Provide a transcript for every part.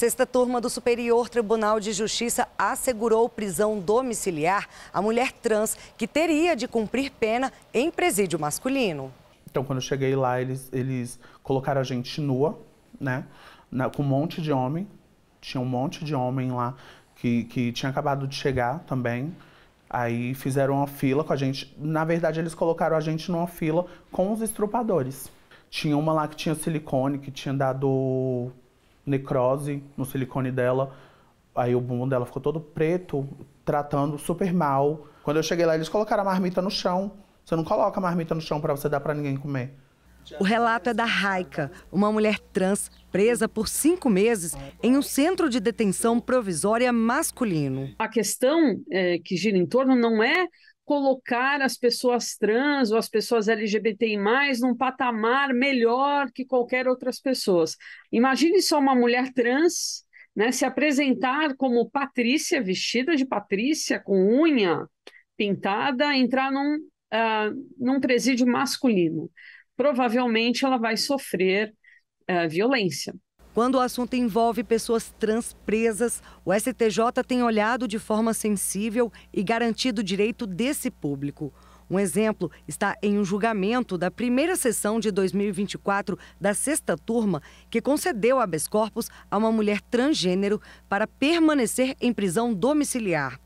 sexta turma do Superior Tribunal de Justiça assegurou prisão domiciliar à mulher trans que teria de cumprir pena em presídio masculino. Então, quando eu cheguei lá, eles, eles colocaram a gente nua, né? Na, com um monte de homem. Tinha um monte de homem lá que, que tinha acabado de chegar também. Aí fizeram uma fila com a gente. Na verdade, eles colocaram a gente numa fila com os estrupadores. Tinha uma lá que tinha silicone, que tinha dado necrose no silicone dela. Aí o bumbum dela ficou todo preto, tratando super mal. Quando eu cheguei lá, eles colocaram a marmita no chão. Você não coloca a marmita no chão para você dar para ninguém comer. O relato é da Raika, uma mulher trans presa por cinco meses em um centro de detenção provisória masculino. A questão é, que gira em torno não é colocar as pessoas trans ou as pessoas LGBTI+, num patamar melhor que qualquer outras pessoas. Imagine só uma mulher trans né, se apresentar como Patrícia, vestida de Patrícia, com unha pintada, entrar num, uh, num presídio masculino. Provavelmente ela vai sofrer uh, violência. Quando o assunto envolve pessoas trans presas, o STJ tem olhado de forma sensível e garantido o direito desse público. Um exemplo está em um julgamento da primeira sessão de 2024 da sexta turma, que concedeu habeas corpus a uma mulher transgênero para permanecer em prisão domiciliar.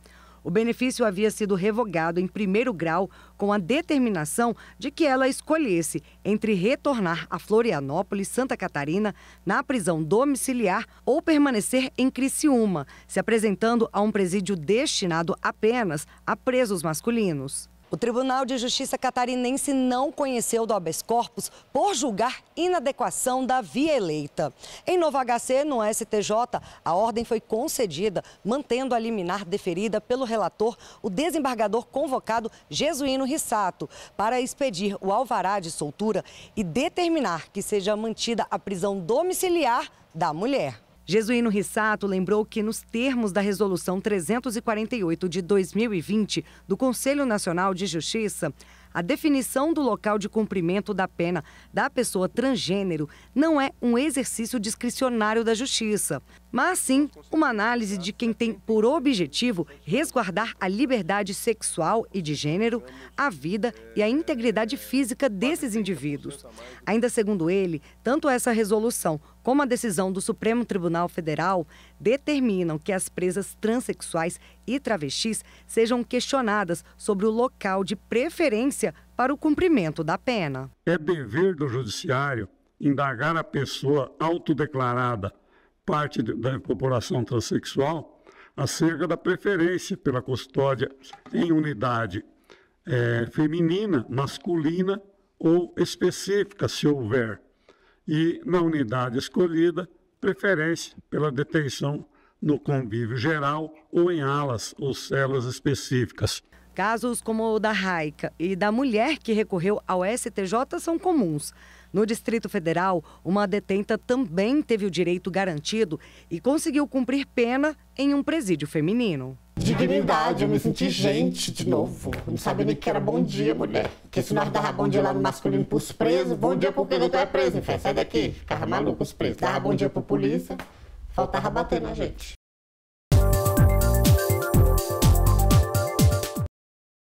O benefício havia sido revogado em primeiro grau com a determinação de que ela escolhesse entre retornar a Florianópolis, Santa Catarina, na prisão domiciliar ou permanecer em Criciúma, se apresentando a um presídio destinado apenas a presos masculinos. O Tribunal de Justiça catarinense não conheceu do habeas corpus por julgar inadequação da via eleita. Em Novo HC, no STJ, a ordem foi concedida, mantendo a liminar deferida pelo relator, o desembargador convocado Jesuíno Rissato, para expedir o alvará de soltura e determinar que seja mantida a prisão domiciliar da mulher. Jesuíno Rissato lembrou que, nos termos da Resolução 348 de 2020 do Conselho Nacional de Justiça, a definição do local de cumprimento da pena da pessoa transgênero não é um exercício discricionário da Justiça, mas sim uma análise de quem tem por objetivo resguardar a liberdade sexual e de gênero, a vida e a integridade física desses indivíduos. Ainda segundo ele, tanto essa resolução como a decisão do Supremo Tribunal Federal determinam que as presas transexuais e travestis sejam questionadas sobre o local de preferência para o cumprimento da pena. É dever do Judiciário indagar a pessoa autodeclarada parte da população transexual acerca da preferência pela custódia em unidade é, feminina, masculina ou específica, se houver, e na unidade escolhida, preferência pela detenção no convívio geral ou em alas ou celas específicas. Casos como o da Raica e da mulher que recorreu ao STJ são comuns. No Distrito Federal, uma detenta também teve o direito garantido e conseguiu cumprir pena em um presídio feminino. Dignidade, eu me senti gente de novo. Não sabia nem que era bom dia, mulher. Que se nós dava bom dia lá no masculino pros presos, bom dia porque tu é preso, infé, sai daqui. Ficava maluco os presos. Dava bom dia pro polícia, faltava bater na gente.